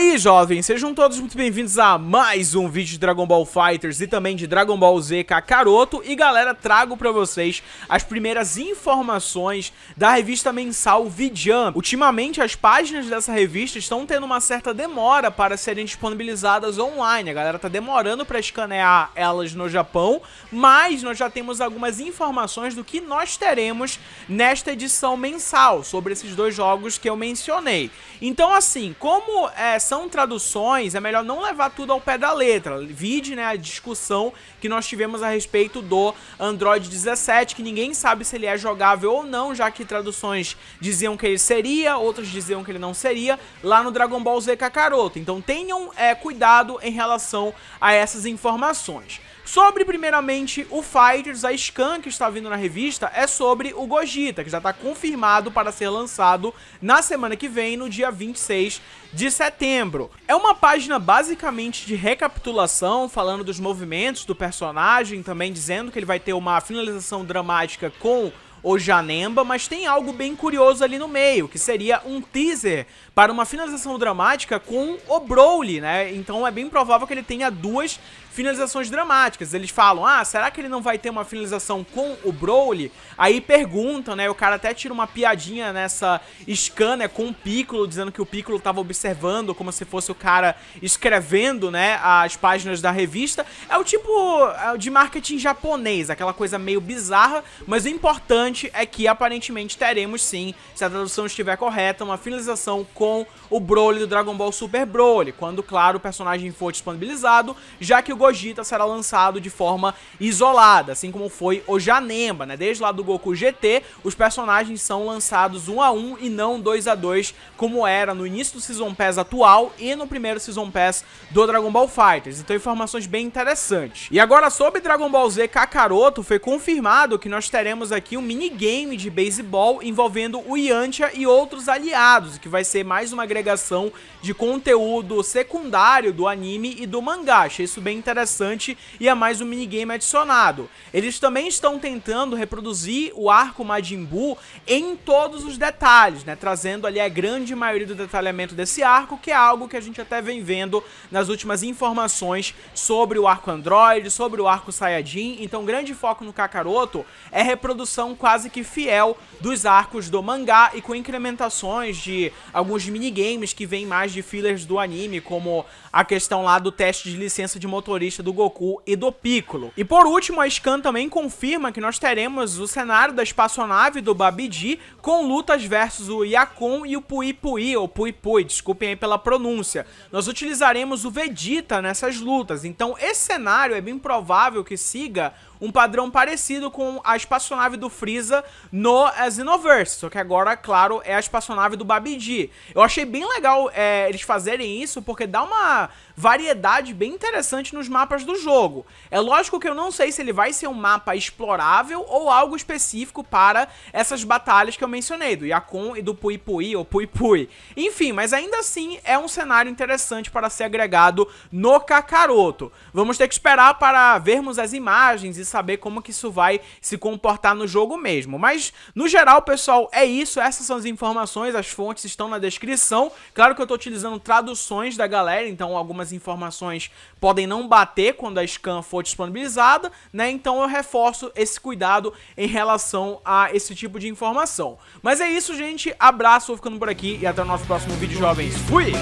aí, jovens? Sejam todos muito bem-vindos a mais um vídeo de Dragon Ball Fighters e também de Dragon Ball Z Kakaroto. E galera, trago pra vocês as primeiras informações da revista mensal Vidjam. Ultimamente, as páginas dessa revista estão tendo uma certa demora para serem disponibilizadas online. A galera tá demorando pra escanear elas no Japão, mas nós já temos algumas informações do que nós teremos nesta edição mensal sobre esses dois jogos que eu mencionei. Então, assim, como é, são traduções, é melhor não levar tudo ao pé da letra. Vide, né, a discussão que nós tivemos a respeito do Android 17, que ninguém sabe se ele é jogável ou não, já que traduções diziam que ele seria, outras diziam que ele não seria, lá no Dragon Ball Z Kakaroto. Então tenham é, cuidado em relação a essas informações. Sobre, primeiramente, o Fighters, a scan que está vindo na revista é sobre o Gogeta, que já está confirmado para ser lançado na semana que vem, no dia 26 de setembro. É uma página basicamente de recapitulação, falando dos movimentos do personagem, também dizendo que ele vai ter uma finalização dramática com o Janemba, mas tem algo bem curioso ali no meio, que seria um teaser para uma finalização dramática com o Broly, né? Então é bem provável que ele tenha duas finalizações dramáticas. Eles falam, ah, será que ele não vai ter uma finalização com o Broly? Aí perguntam, né? O cara até tira uma piadinha nessa scanner né? com o Piccolo, dizendo que o Piccolo estava observando como se fosse o cara escrevendo, né? As páginas da revista. É o tipo é de marketing japonês, aquela coisa meio bizarra, mas o importante importante é que aparentemente teremos sim, se a tradução estiver correta, uma finalização com o Broly do Dragon Ball Super Broly, quando, claro, o personagem for disponibilizado, já que o Gogeta será lançado de forma isolada, assim como foi o Janemba, né? Desde lá do Goku GT, os personagens são lançados um a um e não dois a dois, como era no início do Season Pass atual e no primeiro Season Pass do Dragon Ball Fighters. Então, informações bem interessantes. E agora sobre Dragon Ball Z Kakaroto, foi confirmado que nós teremos aqui um mini minigame de beisebol envolvendo o Yantia e outros aliados, que vai ser mais uma agregação de conteúdo secundário do anime e do mangá. Achei isso bem interessante e é mais um minigame adicionado. Eles também estão tentando reproduzir o arco Majin Buu em todos os detalhes, né? Trazendo ali a grande maioria do detalhamento desse arco, que é algo que a gente até vem vendo nas últimas informações sobre o arco Android, sobre o arco Saiyajin. Então, grande foco no Kakaroto é reprodução quase que fiel dos arcos do mangá e com incrementações de alguns minigames que vêm mais de fillers do anime, como a questão lá do teste de licença de motorista do Goku e do Piccolo. E por último, a Scan também confirma que nós teremos o cenário da espaçonave do Babidi com lutas versus o Yakun e o Pui Pui, ou Pui Pui, desculpem aí pela pronúncia. Nós utilizaremos o Vegeta nessas lutas, então esse cenário é bem provável que siga um padrão parecido com a espaçonave do Freeza no eh, Xenoverse, só que agora, claro, é a espaçonave do Babidi. Eu achei bem legal é, eles fazerem isso, porque dá uma variedade bem interessante nos mapas do jogo. É lógico que eu não sei se ele vai ser um mapa explorável ou algo específico para essas batalhas que eu mencionei, do Yakon e do Pui Pui ou Pui Pui. Enfim, mas ainda assim é um cenário interessante para ser agregado no Kakaroto. Vamos ter que esperar para vermos as imagens e saber como que isso vai se comportar no jogo mesmo. Mas, no geral, pessoal, é isso. Essas são as informações, as fontes estão na descrição. Claro que eu estou utilizando traduções da galera, então algumas informações podem não bater quando a scan for disponibilizada, né? Então eu reforço esse cuidado em relação a esse tipo de informação. Mas é isso, gente. Abraço, vou ficando por aqui e até o nosso próximo vídeo, jovens. Fui!